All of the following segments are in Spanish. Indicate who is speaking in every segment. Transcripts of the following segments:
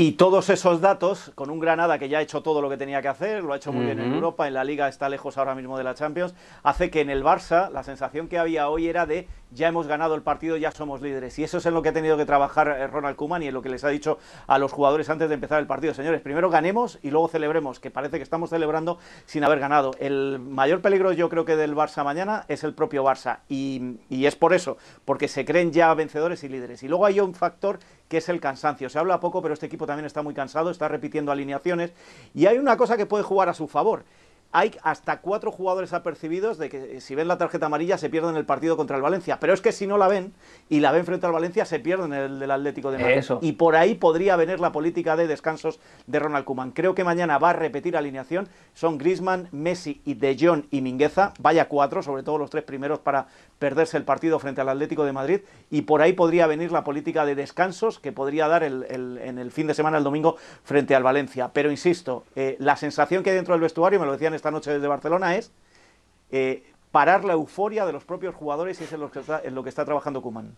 Speaker 1: Y todos esos datos, con un Granada que ya ha hecho todo lo que tenía que hacer, lo ha hecho muy bien en Europa, en la Liga está lejos ahora mismo de la Champions, hace que en el Barça la sensación que había hoy era de ya hemos ganado el partido, ya somos líderes. Y eso es en lo que ha tenido que trabajar eh, Ronald Kuman y en lo que les ha dicho a los jugadores antes de empezar el partido. Señores, primero ganemos y luego celebremos, que parece que estamos celebrando sin haber ganado. El mayor peligro yo creo que del Barça mañana es el propio Barça. Y, y es por eso, porque se creen ya vencedores y líderes. Y luego hay un factor que es el cansancio. Se habla poco, pero este equipo también está muy cansado, está repitiendo alineaciones. Y hay una cosa que puede jugar a su favor, hay hasta cuatro jugadores apercibidos de que eh, si ven la tarjeta amarilla se pierden el partido contra el Valencia. Pero es que si no la ven y la ven frente al Valencia se pierden el del Atlético de Madrid. Y por ahí podría venir la política de descansos de Ronald Kuman. Creo que mañana va a repetir alineación. Son Grisman, Messi y De Jong y Mingueza. Vaya cuatro, sobre todo los tres primeros para perderse el partido frente al Atlético de Madrid. Y por ahí podría venir la política de descansos que podría dar en el fin de semana, el domingo, frente al Valencia. Pero insisto, eh, la sensación que hay dentro del vestuario, me lo decían esta noche desde Barcelona es eh, parar la euforia de los propios jugadores y es en lo que está, trabajando Kuman.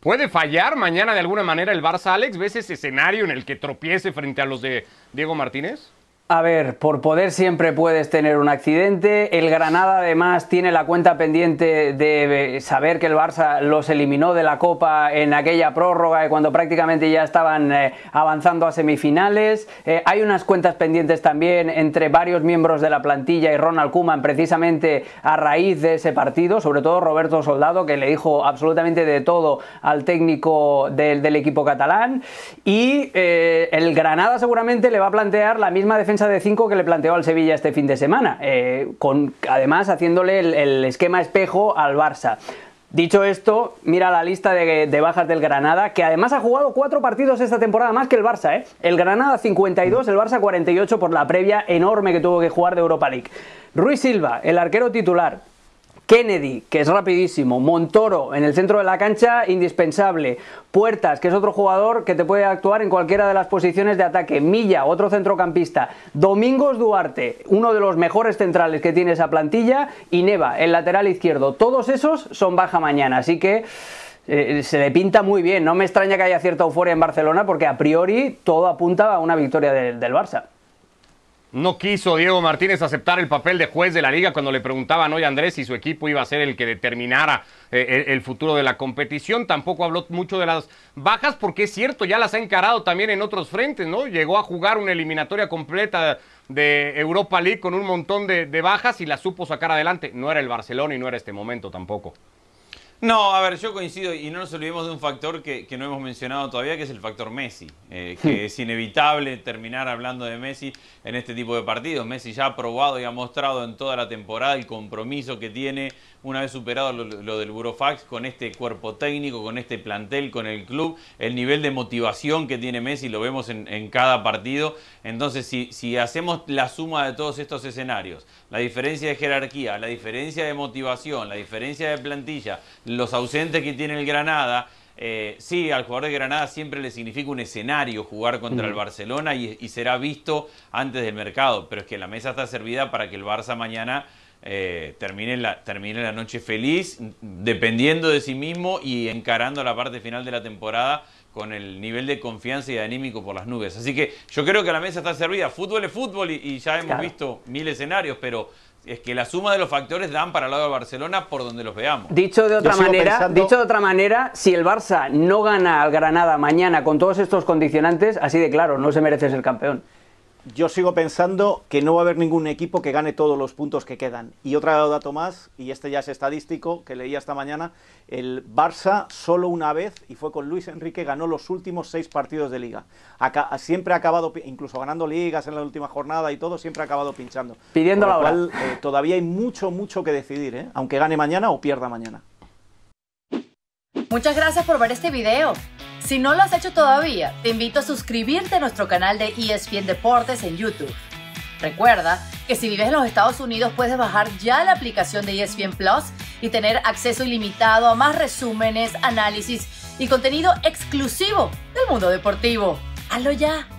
Speaker 2: ¿Puede fallar mañana de alguna manera el Barça Alex? ¿Ves ese escenario en el que tropiece frente a los de Diego Martínez?
Speaker 3: A ver, por poder siempre puedes tener un accidente. El Granada además tiene la cuenta pendiente de eh, saber que el Barça los eliminó de la Copa en aquella prórroga eh, cuando prácticamente ya estaban eh, avanzando a semifinales. hay unas cuentas pendientes también entre varios miembros de la plantilla y Ronald Kuman precisamente a raíz de ese partido, sobre todo Roberto Soldado que le dijo absolutamente de todo al técnico del, equipo catalán. Y el Granada seguramente le va a plantear la misma defensa de 5 que le planteó al Sevilla este fin de semana, eh, con, además haciéndole el, esquema espejo al Barça. Dicho esto, mira la lista de, bajas del Granada, que además ha jugado cuatro partidos esta temporada más que el Barça. ¿eh? El Granada 52, el Barça 48 por la previa enorme que tuvo que jugar de Europa League. Ruiz Silva, el arquero titular, Kennedy, que es rapidísimo, Montoro en el centro de la cancha, indispensable, Puertas, que es otro jugador que te puede actuar en cualquiera de las posiciones de ataque, Milla, otro centrocampista, Domingos Duarte, uno de los mejores centrales que tiene esa plantilla, y Neva, el lateral izquierdo, todos esos son baja mañana, así que... Eh, se le pinta muy bien, no me extraña que haya cierta euforia en Barcelona porque a priori todo apunta a una victoria del Barça.
Speaker 2: No quiso Diego Martínez aceptar el papel de juez de la liga cuando le preguntaban hoy a Andrés si su equipo iba a ser el que determinara eh, el futuro de la competición. Tampoco habló mucho de las bajas porque es cierto, ya las ha encarado también en otros frentes, ¿no? Llegó a jugar una eliminatoria completa de Europa League con un montón de, de bajas y las supo sacar adelante. No era el Barcelona y no era este momento tampoco.
Speaker 4: No, a ver, yo coincido y no nos olvidemos de un factor que, que no hemos mencionado todavía, que es el factor Messi, eh, que hmm. es inevitable terminar hablando de Messi en este tipo de partidos. Messi ya ha probado y ha mostrado en toda la temporada el compromiso que tiene una vez superado lo, del Burofax con este cuerpo técnico, con este plantel, con el club, el nivel de motivación que tiene Messi lo vemos en, cada partido. Entonces, si, si hacemos la suma de todos estos escenarios, la diferencia de jerarquía, la diferencia de motivación, la diferencia de plantilla, los ausentes que tiene el Granada. Eh, sí, al jugador de Granada siempre le significa un escenario jugar contra el Barcelona y, será visto antes del mercado, pero es que la mesa está servida para que el Barça mañana eh, termine, la, termine la noche feliz, dependiendo de sí mismo y encarando la parte final de la temporada con el nivel de confianza y de anímico por las nubes. Así que yo creo que la mesa está servida. Fútbol es fútbol y, ya hemos visto mil escenarios, pero es que la suma de los factores dan para el lado de Barcelona por donde los veamos. Dicho de otra manera, dicho
Speaker 3: de otra manera, si el Barça no gana al Granada mañana con todos estos condicionantes, así de claro, no se merece ser campeón yo sigo pensando que no va a haber ningún equipo
Speaker 1: que gane todos los puntos que quedan. Y otro dato más, y este ya es estadístico, que leí esta mañana, el Barça solo una vez, y fue con Luis Enrique, ganó los últimos seis partidos de liga. Acá, siempre ha acabado, incluso ganando ligas en la última jornada y todo, siempre ha acabado pinchando. Pidiendo la hora. Eh, todavía hay mucho, mucho que decidir, ¿eh? aunque gane mañana o pierda mañana.
Speaker 3: Muchas gracias por ver este video. Si no lo has hecho todavía, te invito a suscribirte a nuestro canal de ESPN Deportes en YouTube. Recuerda que si vives en los Estados Unidos puedes bajar ya la aplicación de ESPN Plus y tener acceso ilimitado a más resúmenes, análisis y contenido exclusivo del mundo deportivo. Hazlo ya.